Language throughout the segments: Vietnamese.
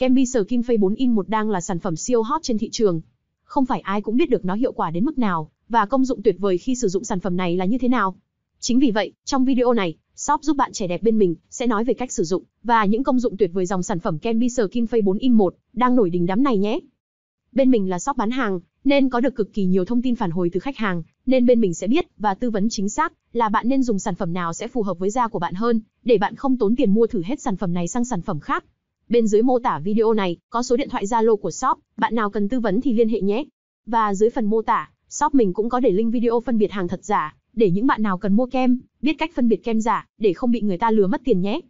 Kembi Sở Kim Phây 4 in 1 đang là sản phẩm siêu hot trên thị trường. Không phải ai cũng biết được nó hiệu quả đến mức nào, và công dụng tuyệt vời khi sử dụng sản phẩm này là như thế nào. Chính vì vậy, trong video này, shop giúp bạn trẻ đẹp bên mình sẽ nói về cách sử dụng và những công dụng tuyệt vời dòng sản phẩm Ken Biser Kim Phây 4 in 1 đang nổi đình đám này nhé. Bên mình là shop bán hàng nên có được cực kỳ nhiều thông tin phản hồi từ khách hàng, nên bên mình sẽ biết và tư vấn chính xác là bạn nên dùng sản phẩm nào sẽ phù hợp với da của bạn hơn để bạn không tốn tiền mua thử hết sản phẩm này sang sản phẩm khác. Bên dưới mô tả video này có số điện thoại Zalo của shop, bạn nào cần tư vấn thì liên hệ nhé. Và dưới phần mô tả, shop mình cũng có để link video phân biệt hàng thật giả, để những bạn nào cần mua kem, biết cách phân biệt kem giả, để không bị người ta lừa mất tiền nhé.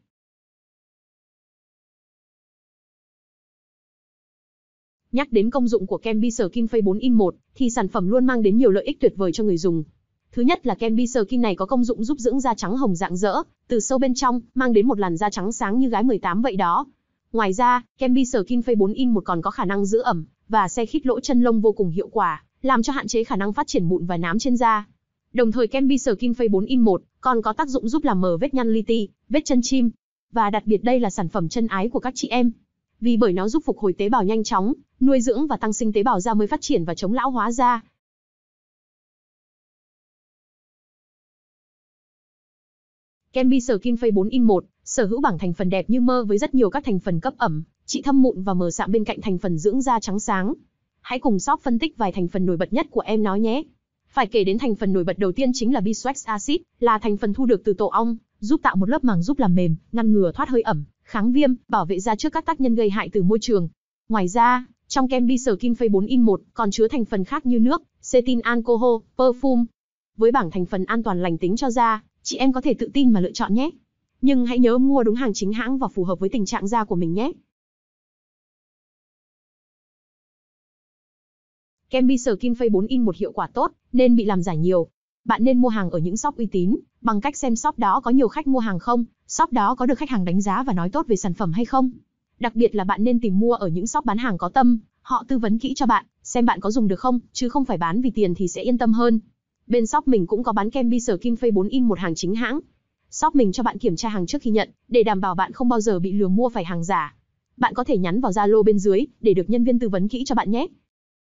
Nhắc đến công dụng của kem Biserkin Face 4 in 1, thì sản phẩm luôn mang đến nhiều lợi ích tuyệt vời cho người dùng. Thứ nhất là kem Biserkin này có công dụng giúp dưỡng da trắng hồng rạng rỡ, từ sâu bên trong, mang đến một làn da trắng sáng như gái 18 vậy đó. Ngoài ra, kem bi sở Kinfei 4 in một còn có khả năng giữ ẩm và xe khít lỗ chân lông vô cùng hiệu quả, làm cho hạn chế khả năng phát triển mụn và nám trên da. Đồng thời kem bi sở Kinfei 4 in 1 còn có tác dụng giúp làm mờ vết nhăn li ti, vết chân chim. Và đặc biệt đây là sản phẩm chân ái của các chị em. Vì bởi nó giúp phục hồi tế bào nhanh chóng, nuôi dưỡng và tăng sinh tế bào da mới phát triển và chống lão hóa da. Kem bi sở Kinfei 4 in 1 sở hữu bảng thành phần đẹp như mơ với rất nhiều các thành phần cấp ẩm, trị thâm mụn và mờ sạm bên cạnh thành phần dưỡng da trắng sáng. Hãy cùng shop phân tích vài thành phần nổi bật nhất của em nó nhé. Phải kể đến thành phần nổi bật đầu tiên chính là beeswax acid, là thành phần thu được từ tổ ong, giúp tạo một lớp màng giúp làm mềm, ngăn ngừa thoát hơi ẩm, kháng viêm, bảo vệ da trước các tác nhân gây hại từ môi trường. Ngoài ra, trong kem Biserkin Phase 4 in 1 còn chứa thành phần khác như nước, cetin alcohol, perfume. Với bảng thành phần an toàn lành tính cho da, chị em có thể tự tin mà lựa chọn nhé nhưng hãy nhớ mua đúng hàng chính hãng và phù hợp với tình trạng da của mình nhé. Kem bi sờ Kim Phây 4 in một hiệu quả tốt, nên bị làm giả nhiều. Bạn nên mua hàng ở những shop uy tín, bằng cách xem shop đó có nhiều khách mua hàng không, shop đó có được khách hàng đánh giá và nói tốt về sản phẩm hay không. Đặc biệt là bạn nên tìm mua ở những shop bán hàng có tâm, họ tư vấn kỹ cho bạn, xem bạn có dùng được không, chứ không phải bán vì tiền thì sẽ yên tâm hơn. Bên shop mình cũng có bán kem bi sờ Kim Phây 4 in một hàng chính hãng, shop mình cho bạn kiểm tra hàng trước khi nhận, để đảm bảo bạn không bao giờ bị lừa mua phải hàng giả. Bạn có thể nhắn vào Zalo bên dưới để được nhân viên tư vấn kỹ cho bạn nhé.